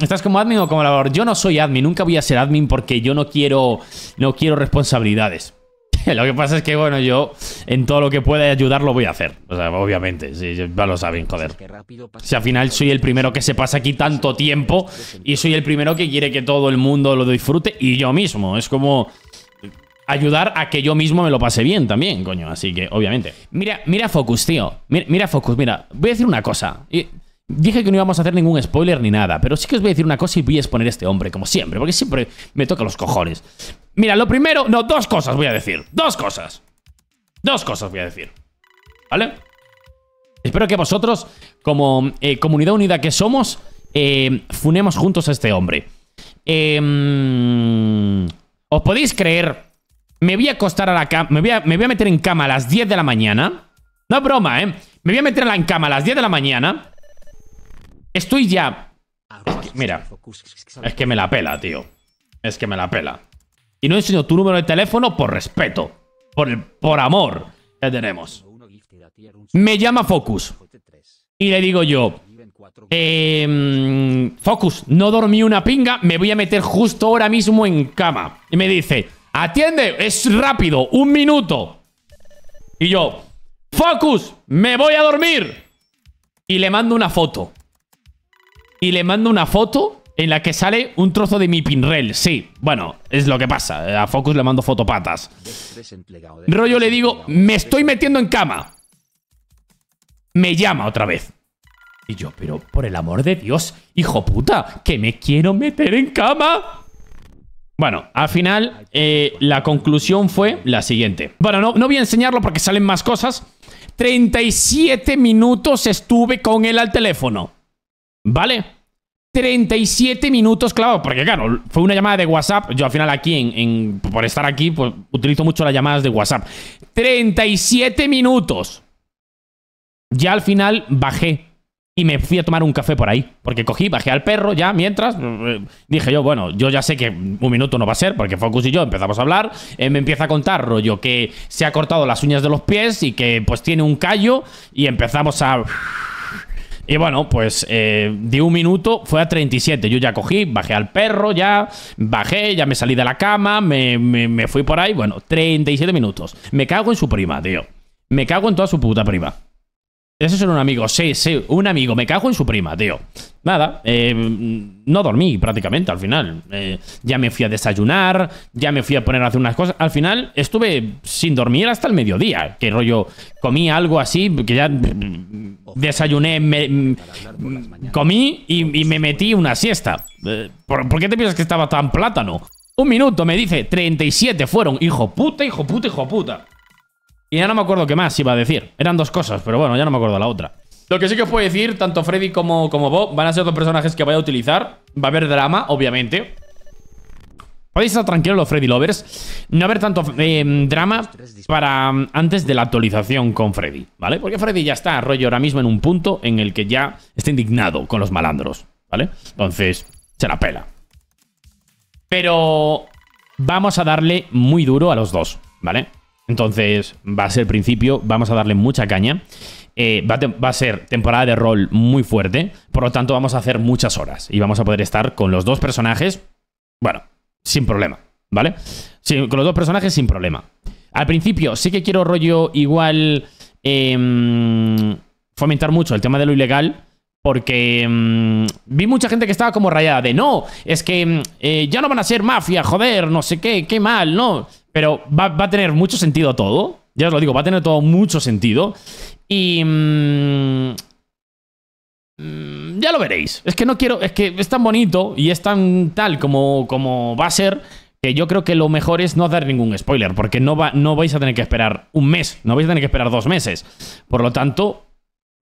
¿Estás como admin o como labor? Yo no soy admin, nunca voy a ser admin porque yo no quiero, no quiero responsabilidades. lo que pasa es que, bueno, yo en todo lo que pueda ayudar lo voy a hacer. O sea, obviamente, sí, ya lo saben, joder. Si al final soy el primero que se pasa aquí tanto tiempo y soy el primero que quiere que todo el mundo lo disfrute y yo mismo. Es como ayudar a que yo mismo me lo pase bien también, coño. Así que, obviamente. Mira, mira Focus, tío. Mira, Focus, mira. Voy a decir una cosa. Dije que no íbamos a hacer ningún spoiler ni nada, pero sí que os voy a decir una cosa y voy a exponer a este hombre, como siempre, porque siempre me toca los cojones. Mira, lo primero, no, dos cosas voy a decir, dos cosas. Dos cosas voy a decir, ¿vale? Espero que vosotros, como eh, comunidad unida que somos, eh, funemos juntos a este hombre. Em, ¿Os podéis creer? Me voy a acostar a la cama, me, voy a, meter en cama a las 10 de la mañana. No es broma, ¿eh? Me voy a meter en cama a las 10 de la mañana Estoy ya... mira, es que me la pela, tío. Es que me la pela. Y no enseño tu número de teléfono por respeto. Por, el, por amor que tenemos. Me llama Focus. Y le digo yo... Em, Focus, no dormí una pinga. Me voy a meter justo ahora mismo en cama. Y me dice... Atiende, es rápido, un minuto. Y yo... Focus, me voy a dormir. Y le mando una foto y le mando una foto en la que sale un trozo de mi pinrel. Sí, bueno, es lo que pasa. A Focus le mando fotopatas. Rollo le digo, me estoy metiendo en cama. Me llama otra vez. Y yo, pero por el amor de Dios, hijo puta, que me quiero meter en cama. Bueno, al final eh, la conclusión fue la siguiente. Bueno, no, no voy a enseñarlo porque salen más cosas. 37 minutos estuve con él al teléfono. ¿Vale? 37 minutos claro, Porque claro, fue una llamada de WhatsApp. Yo al final aquí, en, por estar aquí, pues utilizo mucho las llamadas de WhatsApp. 37 minutos. Ya al final bajé y me fui a tomar un café por ahí. Porque cogí, bajé al perro ya mientras. Eh, dije yo, bueno, yo ya sé que un minuto no va a ser, porque Focus y yo empezamos a hablar. Eh, me empieza a contar, rollo, que se ha cortado las uñas de los pies y que pues tiene un callo. Y empezamos a y bueno, pues eh, de un minuto fue a 37. Yo ya cogí, bajé al perro, ya bajé, ya me salí de la cama, me, me fui por ahí. Bueno, 37 minutos. Me cago en su prima, tío. Me cago en toda su puta prima. Ese es un amigo, sí, sí, un amigo. Me cago en su prima, tío. Nada, eh, no dormí prácticamente al final. Eh, ya me fui a desayunar, ya me fui a poner a hacer unas cosas. Al final estuve sin dormir hasta el mediodía. Que rollo, comí algo así, que ya desayuné, comí y, me metí una siesta. Eh, ¿por, ¿Por qué te piensas que estaba tan plátano? Un minuto, me dice, 37 fueron. Hijo puta, hijo puta, hijo puta ya no me acuerdo qué más iba a decir. Eran dos cosas, pero bueno, ya no me acuerdo la otra. Lo que sí que os puedo decir, tanto Freddy como, como Bob van a ser dos personajes que voy a utilizar. Va a haber drama, obviamente. Podéis estar tranquilos los Freddy Lovers. No haber tanto eh, drama para mm, antes de la actualización con Freddy, ¿vale? Porque Freddy ya está, rollo, ahora mismo en un punto en el que ya está indignado con los malandros, ¿vale? Entonces, se la pela. Pero vamos a darle muy duro a los dos, ¿vale? Entonces va a ser el principio, vamos a darle mucha caña. Eh, va, a ser temporada de rol muy fuerte, por lo tanto vamos a hacer muchas horas y vamos a poder estar con los dos personajes, bueno, sin problema, ¿vale? con los dos personajes sin problema. Al principio sí que quiero rollo igual em, fomentar mucho el tema de lo ilegal, porque em, vi mucha gente que estaba como rayada de no, es que em, eh, ya no van a ser mafia, joder, no sé qué, qué mal, no. Pero va, a tener mucho sentido todo. Ya os lo digo, va a tener todo mucho sentido. Y... Mm, mm, ya lo veréis. Es que no quiero... Es que es tan bonito y es tan tal como, va a ser que yo creo que lo mejor es no dar ningún spoiler, porque no, no vais a tener que esperar un mes, no vais a tener que esperar dos meses. Por lo tanto,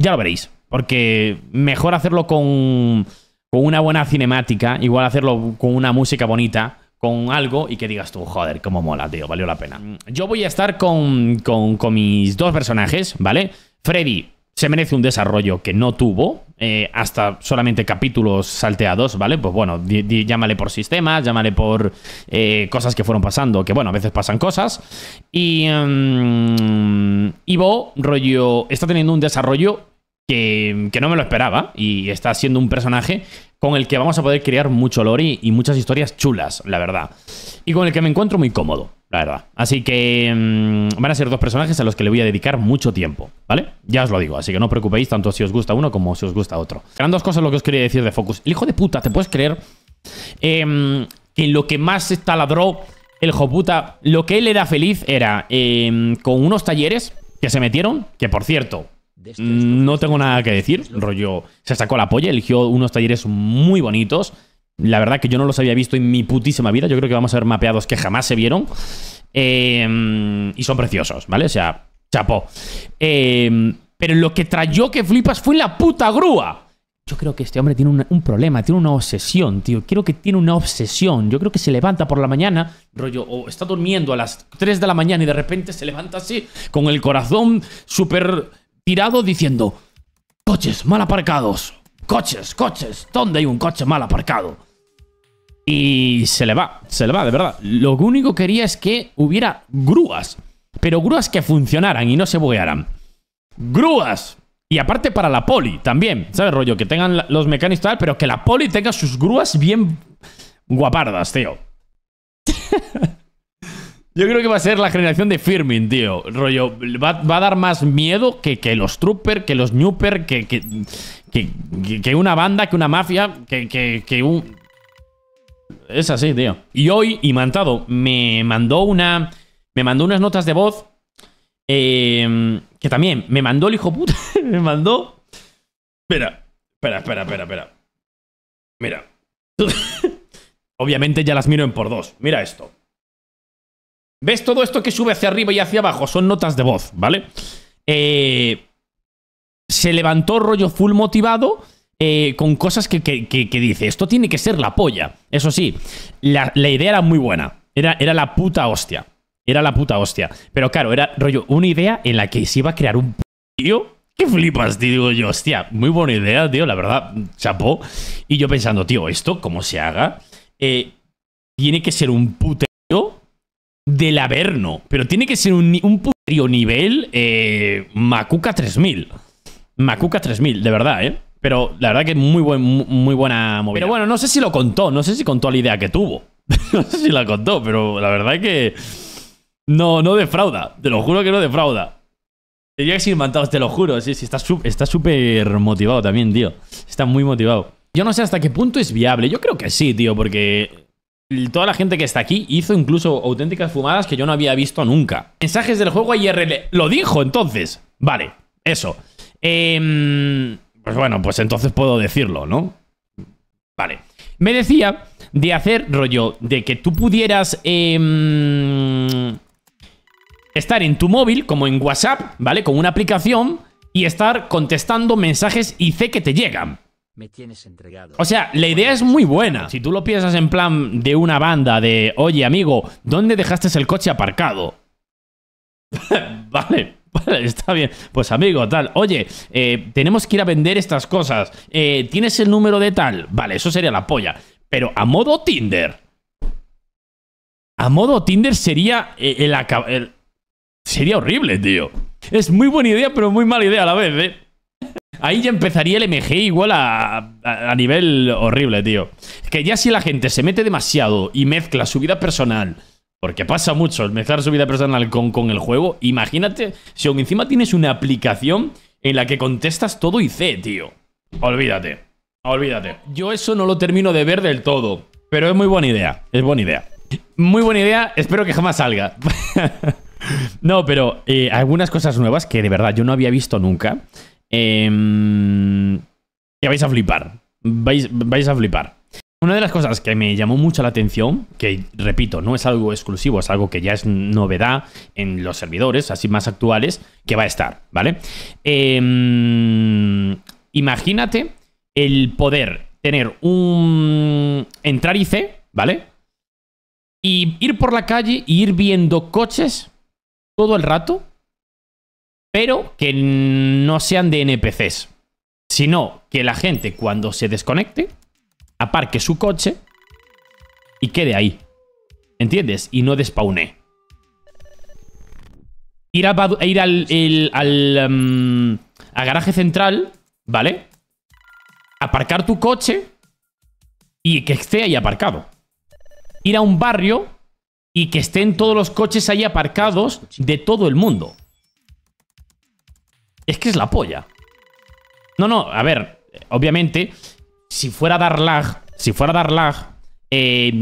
ya lo veréis. Porque mejor hacerlo con, con una buena cinemática, igual hacerlo con una música bonita con algo y que digas tú, joder, cómo mola, tío, valió la pena. Mm, yo voy a estar con, con, mis dos personajes, ¿vale? Freddy se merece un desarrollo que no tuvo, eh, hasta solamente capítulos salteados, ¿vale? Pues bueno, llámale por sistemas, llámale por eh, cosas que fueron pasando, que bueno, a veces pasan cosas. Y mm, Ivo, rollo, está teniendo un desarrollo que, que, no me lo esperaba y está siendo un personaje con el que vamos a poder crear mucho lore y muchas historias chulas, la verdad. Y con el que me encuentro muy cómodo, la verdad. Así que mm, van a ser dos personajes a los que le voy a dedicar mucho tiempo, ¿vale? Ya os lo digo, así que no os preocupéis tanto si os gusta uno como si os gusta otro. Eran dos cosas lo que os quería decir de Focus. El hijo de puta, ¿te puedes creer? Em, que lo que más se taladró el puta lo que él era feliz era em, con unos talleres que se metieron, que por cierto, este mm, no tengo nada que decir, rollo. Se sacó la polla, eligió unos talleres muy bonitos. La verdad que yo no los había visto en mi putísima vida. Yo creo que vamos a ver mapeados que jamás se vieron. Eh, y son preciosos, ¿vale? O sea, chapó. Eh, pero lo que trayó que flipas fue la puta grúa. Yo creo que este hombre tiene un, un, problema, tiene una obsesión, tío. Creo que tiene una obsesión. Yo creo que se levanta por la mañana, rollo, o está durmiendo a las 3 de la mañana y de repente se levanta así, con el corazón súper tirado diciendo, coches mal aparcados, coches, coches, ¿dónde hay un coche mal aparcado? Y se le va, se le va, de verdad. Lo único que quería es que hubiera grúas, pero grúas que funcionaran y no se buguearan. ¡Grúas! Y aparte para la poli también, ¿sabes, rollo? Que tengan los mecánicos tal, pero que la poli tenga sus grúas bien guapardas, tío. Yo creo que va a ser la generación de Firmin, tío. Rollo, va, a dar más miedo que, que los Trooper, que los Newper, que, que, una banda, que una mafia, que, un... Es así, tío. Y hoy, Imantado, me mandó una... Me mandó unas notas de voz. Eh, que también me mandó el hijo puta. me mandó... Espera, espera, espera, espera, espera. Mira. Obviamente ya las miro en por dos. Mira esto. ¿Ves todo esto que sube hacia arriba y hacia abajo? Son notas de voz, ¿vale? Eh, se levantó rollo full motivado eh, con cosas que, que, dice, esto tiene que ser la polla. Eso sí, la, idea era muy buena, era, era la puta hostia. Era la puta hostia. Pero claro, era rollo, una idea en la que se iba a crear un tío. ¿Qué flipas, tío? Digo yo, hostia, muy buena idea, tío, la verdad, chapó. Y yo pensando, tío, esto, ¿cómo se haga? Eh, tiene que ser un puteo del Averno, pero tiene que ser un, nivel eh, Makuka 3000. Makuka 3000, de verdad, ¿eh? Pero la verdad que muy, buen, muy buena movida. Pero bueno, no sé si lo contó, no sé si contó la idea que tuvo. no sé si la contó, pero la verdad que... No, no defrauda, te lo juro que no defrauda. Tendría que ser inventado, te lo juro. Sí, sí, está súper motivado también, tío. Está muy motivado. Yo no sé hasta qué punto es viable. Yo creo que sí, tío, porque toda la gente que está aquí hizo incluso auténticas fumadas que yo no había visto nunca. Mensajes del juego IRL. Lo dijo entonces. Vale, eso. Em, pues bueno, pues entonces puedo decirlo, ¿no? Vale. Me decía de hacer rollo, de que tú pudieras em, estar en tu móvil, como en WhatsApp, ¿vale? Con una aplicación y estar contestando mensajes IC que te llegan me tienes entregado. O sea, la idea es muy buena. Si tú lo piensas en plan de una banda de, oye amigo, ¿dónde dejaste el coche aparcado? vale, vale, está bien. Pues amigo, tal, oye, eh, tenemos que ir a vender estas cosas. Eh, ¿Tienes el número de tal? Vale, eso sería la polla. Pero a modo Tinder. A modo Tinder sería eh, el, sería horrible, tío. Es muy buena idea, pero muy mala idea a la vez, ¿eh? Ahí ya empezaría el MG igual a, nivel horrible, tío. Que ya si la gente se mete demasiado y mezcla su vida personal, porque pasa mucho el mezclar su vida personal con, con el juego, imagínate si aún encima tienes una aplicación en la que contestas todo y C, tío. Olvídate, olvídate. Yo eso no lo termino de ver del todo, pero es muy buena idea, es buena idea. Muy buena idea, espero que jamás salga. no, pero eh, algunas cosas nuevas que de verdad yo no había visto nunca eh, que vais a flipar. Vais, a flipar. Una de las cosas que me llamó mucho la atención, que repito, no es algo exclusivo, es algo que ya es novedad en los servidores, así más actuales, que va a estar, ¿vale? Em, imagínate el poder tener un... entrar c, ¿vale? Y ir por la calle y ir viendo coches todo el rato pero que no sean de NPCs, sino que la gente cuando se desconecte, aparque su coche y quede ahí. ¿Entiendes? Y no despaune. Ir, a, al, em, a garaje central, ¿vale? Aparcar tu coche y que esté ahí aparcado. Ir a un barrio y que estén todos los coches ahí aparcados de todo el mundo. Es que es la polla. No, no, a ver, obviamente, si fuera a dar lag, si fuera a dar lag, eh,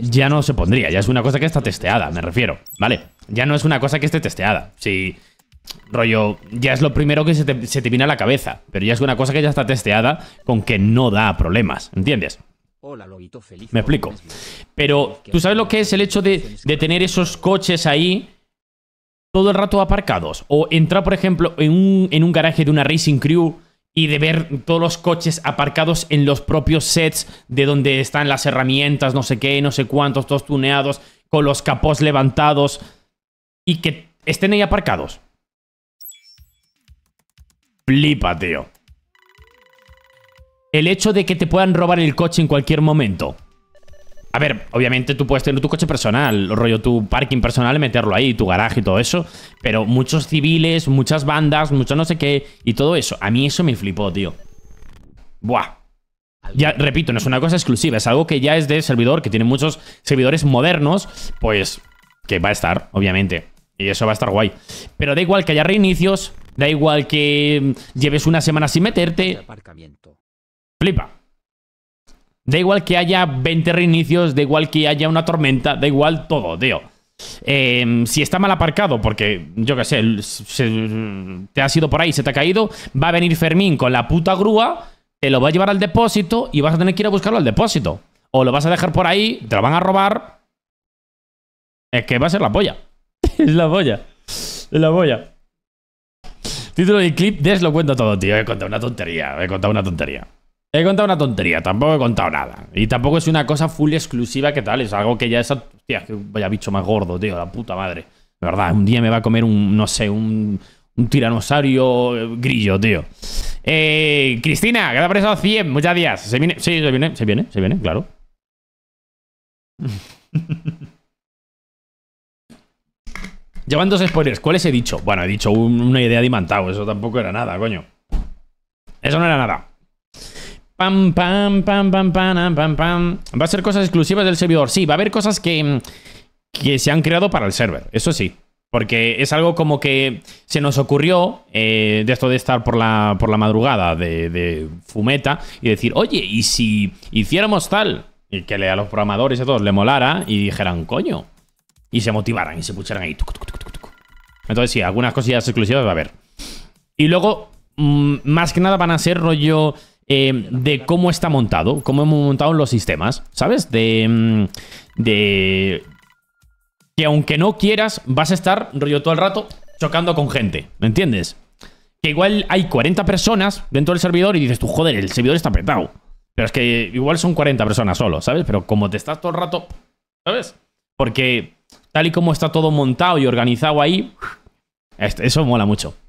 ya no se pondría. Ya es una cosa que está testeada, me refiero, ¿vale? Ya no es una cosa que esté testeada. Si, rollo, ya es lo primero que se te, se viene a la cabeza, pero ya es una cosa que ya está testeada con que no da problemas, ¿entiendes? Hola, Loguito, feliz. Me explico. Pero, ¿tú sabes lo que es el hecho de, de tener esos coches ahí todo el rato aparcados. O entrar, por ejemplo, en un, en un garaje de una Racing Crew y de ver todos los coches aparcados en los propios sets de donde están las herramientas, no sé qué, no sé cuántos, todos tuneados, con los capós levantados y que estén ahí aparcados. Flipa, tío. El hecho de que te puedan robar el coche en cualquier momento. A ver, obviamente tú puedes tener tu coche personal, rollo tu parking personal, meterlo ahí, tu garaje y todo eso, pero muchos civiles, muchas bandas, mucho no sé qué, y todo eso. A mí eso me flipó, tío. Buah. Ya, repito, no es una cosa exclusiva, es algo que ya es de servidor, que tiene muchos servidores modernos, pues que va a estar, obviamente. Y eso va a estar guay. Pero da igual que haya reinicios, da igual que lleves una semana sin meterte. Flipa. Da igual que haya 20 reinicios, da igual que haya una tormenta, da igual todo, tío. Em, si está mal aparcado, porque yo qué sé, te ha sido por ahí, se te ha caído, va a venir Fermín con la puta grúa, te lo va a llevar al depósito y vas a tener que ir a buscarlo al depósito. O lo vas a dejar por ahí, te lo van a robar. Es que va a ser la polla. es la polla. Es la polla. Título del clip, Des lo cuento todo, tío. He contado una tontería. He contado una tontería. He contado una tontería, tampoco he contado nada. Y tampoco es una cosa full exclusiva que tal, es algo que ya es... Hostia, que vaya bicho más gordo, tío, la puta madre. De verdad, un día me va a comer un, no sé, un, tiranosario tiranosaurio grillo, tío. Eh, Cristina, te ha a 100, muchas gracias. Se viene, sí, se viene, se viene, se viene, claro. Llevan dos spoilers, ¿cuáles he dicho? Bueno, he dicho una idea de imantado, eso tampoco era nada, coño. Eso no era nada. Pam, pam, pam, pam, pam, pam, pam. Va a ser cosas exclusivas del servidor. Sí, va a haber cosas que, mm, que se han creado para el server. Eso sí. Porque es algo como que se nos ocurrió eh, de esto de estar por la, madrugada de, fumeta y decir, oye, ¿y si hiciéramos tal? Y que a los programadores y a todos le molara y dijeran, coño. Y se motivaran y se pusieran ahí. Entonces sí, algunas cosillas exclusivas va a haber. Y luego, mm, más que nada van a ser rollo Em, de cómo está montado, cómo hemos montado los sistemas, ¿sabes? De, em, de que aunque no quieras, vas a estar rollo todo el rato chocando con gente, ¿me entiendes? Que igual hay 40 personas dentro del servidor y dices tú, joder, el servidor está apretado. Pero es que igual son 40 personas solo, ¿sabes? Pero como te estás todo el rato, ¿sabes? Porque tal y como está todo montado y organizado ahí, eso mola mucho.